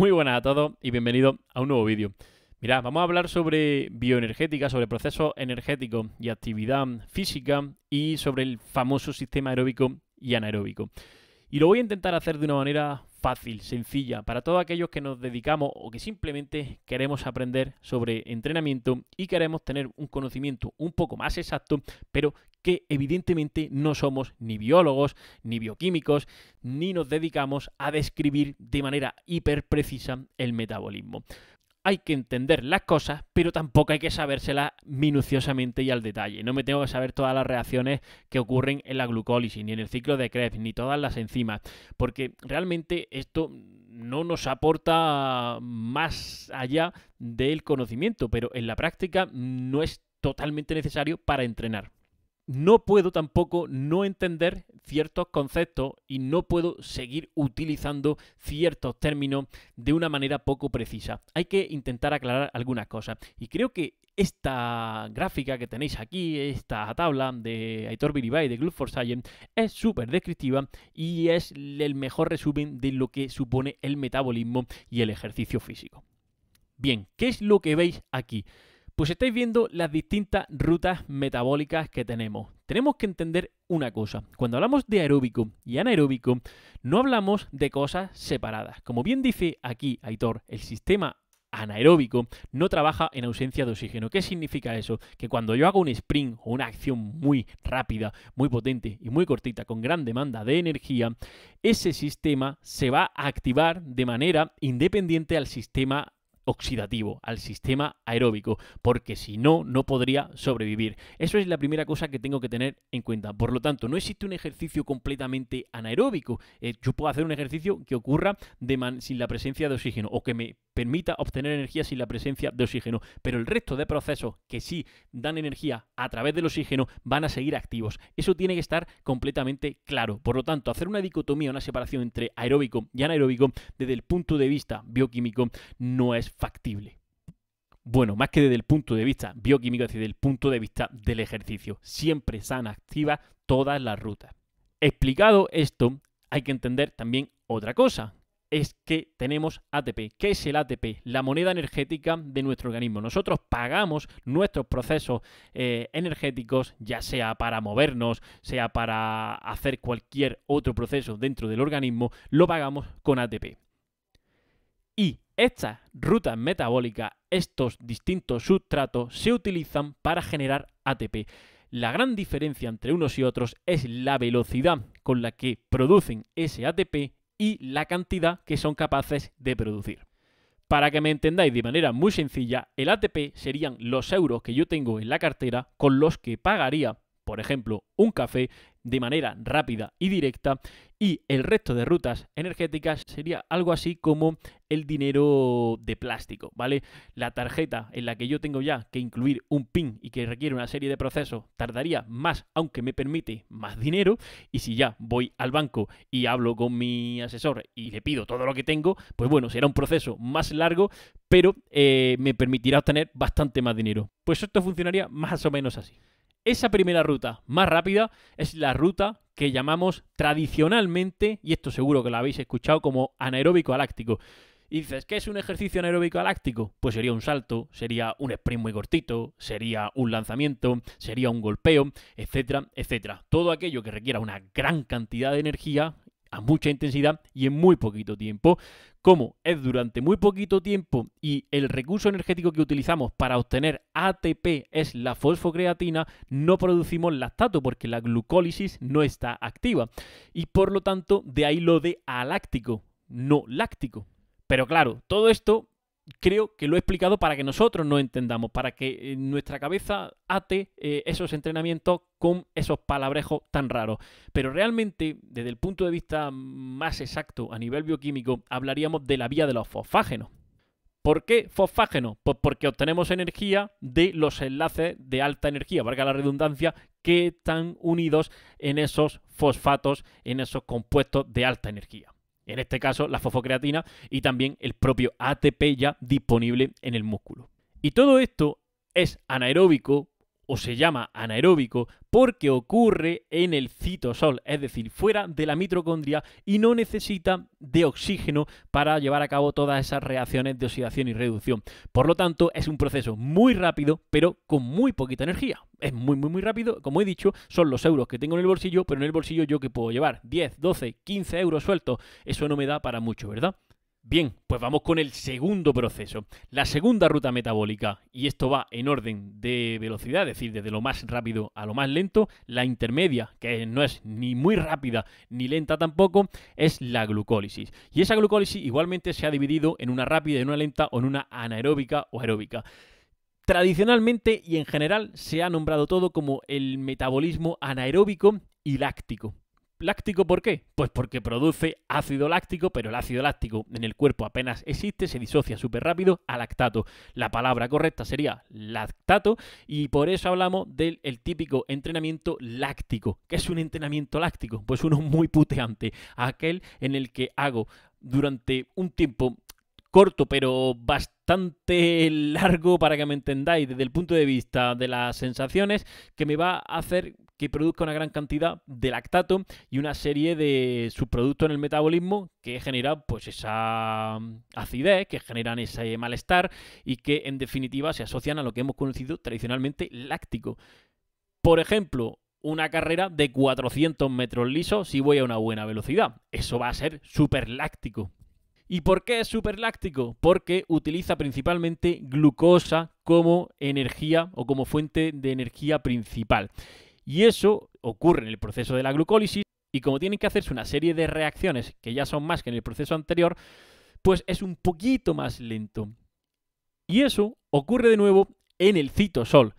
Muy buenas a todos y bienvenidos a un nuevo vídeo. Mirad, vamos a hablar sobre bioenergética, sobre procesos energéticos y actividad física y sobre el famoso sistema aeróbico y anaeróbico. Y lo voy a intentar hacer de una manera fácil, sencilla, para todos aquellos que nos dedicamos o que simplemente queremos aprender sobre entrenamiento y queremos tener un conocimiento un poco más exacto, pero que evidentemente no somos ni biólogos, ni bioquímicos, ni nos dedicamos a describir de manera hiper precisa el metabolismo hay que entender las cosas, pero tampoco hay que sabérselas minuciosamente y al detalle. No me tengo que saber todas las reacciones que ocurren en la glucólisis, ni en el ciclo de Krebs, ni todas las enzimas, porque realmente esto no nos aporta más allá del conocimiento, pero en la práctica no es totalmente necesario para entrenar no puedo tampoco no entender ciertos conceptos y no puedo seguir utilizando ciertos términos de una manera poco precisa. Hay que intentar aclarar algunas cosas. Y creo que esta gráfica que tenéis aquí, esta tabla de Aitor Biribay de glue for Science, es súper descriptiva y es el mejor resumen de lo que supone el metabolismo y el ejercicio físico. Bien, ¿qué es lo que veis aquí? Pues estáis viendo las distintas rutas metabólicas que tenemos. Tenemos que entender una cosa. Cuando hablamos de aeróbico y anaeróbico, no hablamos de cosas separadas. Como bien dice aquí Aitor, el sistema anaeróbico no trabaja en ausencia de oxígeno. ¿Qué significa eso? Que cuando yo hago un sprint o una acción muy rápida, muy potente y muy cortita, con gran demanda de energía, ese sistema se va a activar de manera independiente al sistema oxidativo, al sistema aeróbico, porque si no, no podría sobrevivir. Eso es la primera cosa que tengo que tener en cuenta. Por lo tanto, no existe un ejercicio completamente anaeróbico. Eh, yo puedo hacer un ejercicio que ocurra sin la presencia de oxígeno o que me permita obtener energía sin la presencia de oxígeno, pero el resto de procesos que sí dan energía a través del oxígeno van a seguir activos. Eso tiene que estar completamente claro. Por lo tanto, hacer una dicotomía, una separación entre aeróbico y anaeróbico desde el punto de vista bioquímico no es factible. Bueno, más que desde el punto de vista bioquímico, es decir, desde el punto de vista del ejercicio. Siempre sana, activa todas las rutas. Explicado esto, hay que entender también otra cosa, es que tenemos ATP. ¿Qué es el ATP? La moneda energética de nuestro organismo. Nosotros pagamos nuestros procesos eh, energéticos, ya sea para movernos, sea para hacer cualquier otro proceso dentro del organismo, lo pagamos con ATP. Y estas rutas metabólicas, estos distintos sustratos, se utilizan para generar ATP. La gran diferencia entre unos y otros es la velocidad con la que producen ese ATP y la cantidad que son capaces de producir. Para que me entendáis de manera muy sencilla, el ATP serían los euros que yo tengo en la cartera con los que pagaría, por ejemplo, un café de manera rápida y directa y el resto de rutas energéticas sería algo así como el dinero de plástico, ¿vale? La tarjeta en la que yo tengo ya que incluir un PIN y que requiere una serie de procesos tardaría más, aunque me permite más dinero, y si ya voy al banco y hablo con mi asesor y le pido todo lo que tengo, pues bueno, será un proceso más largo, pero eh, me permitirá obtener bastante más dinero. Pues esto funcionaría más o menos así. Esa primera ruta más rápida es la ruta que llamamos tradicionalmente, y esto seguro que la habéis escuchado, como anaeróbico galáctico. Y dices, ¿qué es un ejercicio anaeróbico aláctico Pues sería un salto, sería un sprint muy cortito, sería un lanzamiento, sería un golpeo, etcétera, etcétera. Todo aquello que requiera una gran cantidad de energía a mucha intensidad y en muy poquito tiempo. Como es durante muy poquito tiempo y el recurso energético que utilizamos para obtener ATP es la fosfocreatina, no producimos lactato porque la glucólisis no está activa. Y por lo tanto, de ahí lo de aláctico, no láctico. Pero claro, todo esto creo que lo he explicado para que nosotros no entendamos, para que eh, nuestra cabeza ate eh, esos entrenamientos con esos palabrejos tan raros. Pero realmente, desde el punto de vista más exacto a nivel bioquímico, hablaríamos de la vía de los fosfágenos. ¿Por qué fosfágeno? Pues porque obtenemos energía de los enlaces de alta energía, valga la redundancia, que están unidos en esos fosfatos, en esos compuestos de alta energía en este caso la fosfocreatina, y también el propio ATP ya disponible en el músculo. Y todo esto es anaeróbico o se llama anaeróbico porque ocurre en el citosol, es decir, fuera de la mitocondria y no necesita de oxígeno para llevar a cabo todas esas reacciones de oxidación y reducción. Por lo tanto, es un proceso muy rápido, pero con muy poquita energía. Es muy, muy, muy rápido. Como he dicho, son los euros que tengo en el bolsillo, pero en el bolsillo yo que puedo llevar 10, 12, 15 euros sueltos. Eso no me da para mucho, ¿verdad? Bien, pues vamos con el segundo proceso, la segunda ruta metabólica, y esto va en orden de velocidad, es decir, desde lo más rápido a lo más lento, la intermedia, que no es ni muy rápida ni lenta tampoco, es la glucólisis. Y esa glucólisis igualmente se ha dividido en una rápida, en una lenta o en una anaeróbica o aeróbica. Tradicionalmente y en general se ha nombrado todo como el metabolismo anaeróbico y láctico láctico por qué? Pues porque produce ácido láctico, pero el ácido láctico en el cuerpo apenas existe, se disocia súper rápido a lactato. La palabra correcta sería lactato y por eso hablamos del típico entrenamiento láctico. ¿Qué es un entrenamiento láctico? Pues uno muy puteante, aquel en el que hago durante un tiempo corto pero bastante largo para que me entendáis desde el punto de vista de las sensaciones que me va a hacer que produzca una gran cantidad de lactato y una serie de subproductos en el metabolismo que generan pues esa mm, acidez, que generan ese malestar y que en definitiva se asocian a lo que hemos conocido tradicionalmente láctico. Por ejemplo, una carrera de 400 metros lisos si voy a una buena velocidad. Eso va a ser súper láctico. ¿Y por qué es súper láctico? Porque utiliza principalmente glucosa como energía o como fuente de energía principal. Y eso ocurre en el proceso de la glucólisis y como tienen que hacerse una serie de reacciones que ya son más que en el proceso anterior, pues es un poquito más lento. Y eso ocurre de nuevo en el citosol,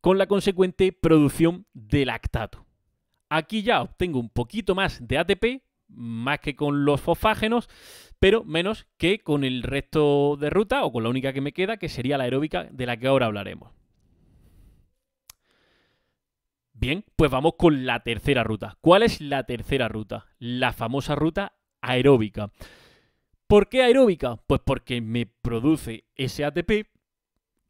con la consecuente producción de lactato. Aquí ya obtengo un poquito más de ATP, más que con los fosfágenos, pero menos que con el resto de ruta o con la única que me queda, que sería la aeróbica de la que ahora hablaremos. Bien, pues vamos con la tercera ruta. ¿Cuál es la tercera ruta? La famosa ruta aeróbica. ¿Por qué aeróbica? Pues porque me produce ese ATP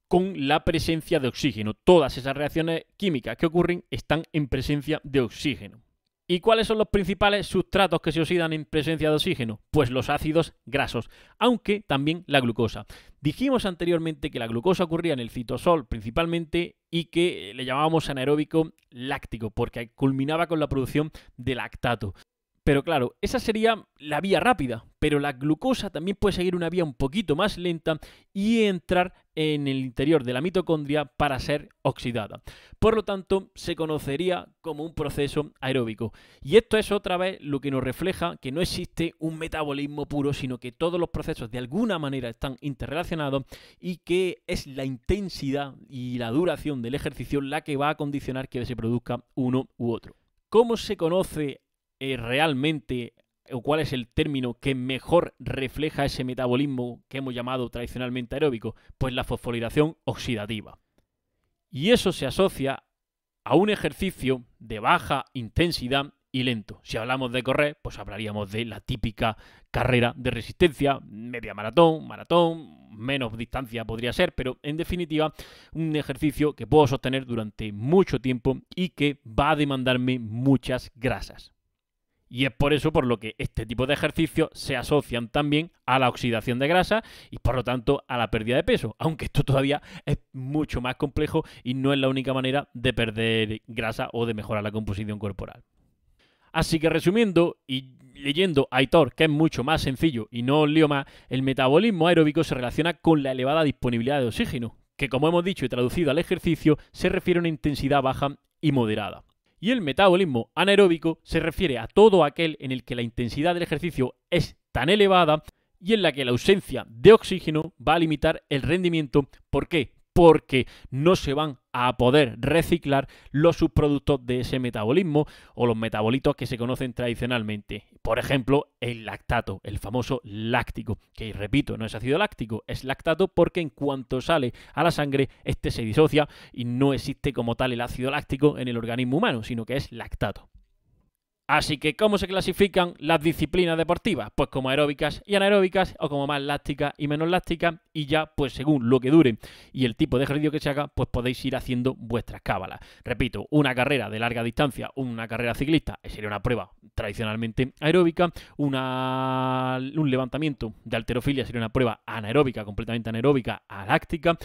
con la presencia de oxígeno. Todas esas reacciones químicas que ocurren están en presencia de oxígeno. ¿Y cuáles son los principales sustratos que se oxidan en presencia de oxígeno? Pues los ácidos grasos, aunque también la glucosa. Dijimos anteriormente que la glucosa ocurría en el citosol principalmente y que eh, le llamábamos anaeróbico láctico porque culminaba con la producción de lactato. Pero claro, esa sería la vía rápida, pero la glucosa también puede seguir una vía un poquito más lenta y entrar en el interior de la mitocondria para ser oxidada. Por lo tanto, se conocería como un proceso aeróbico. Y esto es otra vez lo que nos refleja que no existe un metabolismo puro, sino que todos los procesos de alguna manera están interrelacionados y que es la intensidad y la duración del ejercicio la que va a condicionar que se produzca uno u otro. ¿Cómo se conoce eh, realmente o eh, cuál es el término que mejor refleja ese metabolismo que hemos llamado tradicionalmente aeróbico, pues la fosforilación oxidativa. Y eso se asocia a un ejercicio de baja intensidad y lento. Si hablamos de correr, pues hablaríamos de la típica carrera de resistencia, media maratón, maratón, menos distancia podría ser, pero en definitiva un ejercicio que puedo sostener durante mucho tiempo y que va a demandarme muchas grasas. Y es por eso por lo que este tipo de ejercicios se asocian también a la oxidación de grasa y por lo tanto a la pérdida de peso, aunque esto todavía es mucho más complejo y no es la única manera de perder grasa o de mejorar la composición corporal. Así que resumiendo y leyendo Aitor, que es mucho más sencillo y no lío más, el metabolismo aeróbico se relaciona con la elevada disponibilidad de oxígeno, que como hemos dicho y traducido al ejercicio, se refiere a una intensidad baja y moderada y el metabolismo anaeróbico se refiere a todo aquel en el que la intensidad del ejercicio es tan elevada y en la que la ausencia de oxígeno va a limitar el rendimiento. ¿Por qué? porque no se van a poder reciclar los subproductos de ese metabolismo o los metabolitos que se conocen tradicionalmente. Por ejemplo, el lactato, el famoso láctico, que repito, no es ácido láctico, es lactato porque en cuanto sale a la sangre, este se disocia y no existe como tal el ácido láctico en el organismo humano, sino que es lactato. Así que, ¿cómo se clasifican las disciplinas deportivas? Pues como aeróbicas y anaeróbicas, o como más lácticas y menos lácticas, y ya, pues según lo que dure y el tipo de ejercicio que se haga, pues podéis ir haciendo vuestras cábalas. Repito, una carrera de larga distancia, una carrera ciclista, eh, sería una prueba tradicionalmente aeróbica, un levantamiento de alterofilia sería una prueba anaeróbica, completamente anaeróbica, aláctica,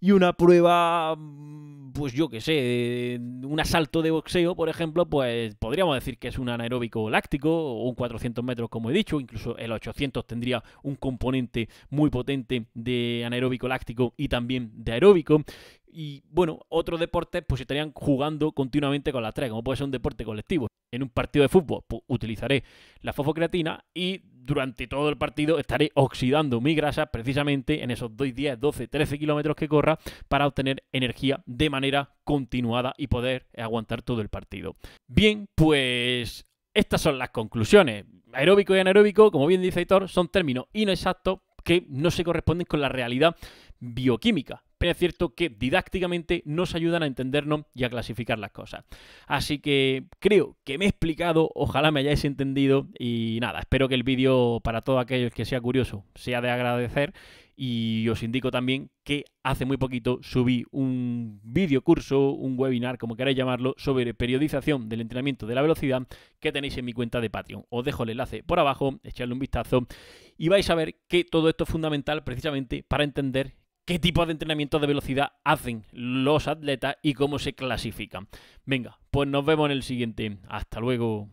y una prueba, mm, pues yo qué sé, un asalto de boxeo, por ejemplo, pues podríamos decir que es un anaeróbico láctico o un 400 metros, como he dicho, incluso el 800 tendría un componente muy potente de anaeróbico láctico y también de aeróbico. Y bueno, otros deportes pues estarían jugando continuamente con las tres, como puede ser un deporte colectivo. En un partido de fútbol pues, utilizaré la fosfocreatina y durante todo el partido estaré oxidando mi grasa precisamente en esos 2, 10, 12, 13 kilómetros que corra para obtener energía de manera continuada y poder aguantar todo el partido. Bien, pues estas son las conclusiones. Aeróbico y anaeróbico, como bien dice Héctor, son términos inexactos que no se corresponden con la realidad bioquímica pero es cierto que didácticamente nos ayudan a entendernos y a clasificar las cosas. Así que creo que me he explicado, ojalá me hayáis entendido y nada, espero que el vídeo para todos aquellos que sea curioso sea de agradecer y os indico también que hace muy poquito subí un vídeo curso, un webinar, como queráis llamarlo, sobre periodización del entrenamiento de la velocidad que tenéis en mi cuenta de Patreon. Os dejo el enlace por abajo, echadle un vistazo y vais a ver que todo esto es fundamental precisamente para entender qué tipo de entrenamiento de velocidad hacen los atletas y cómo se clasifican. Venga, pues nos vemos en el siguiente. Hasta luego.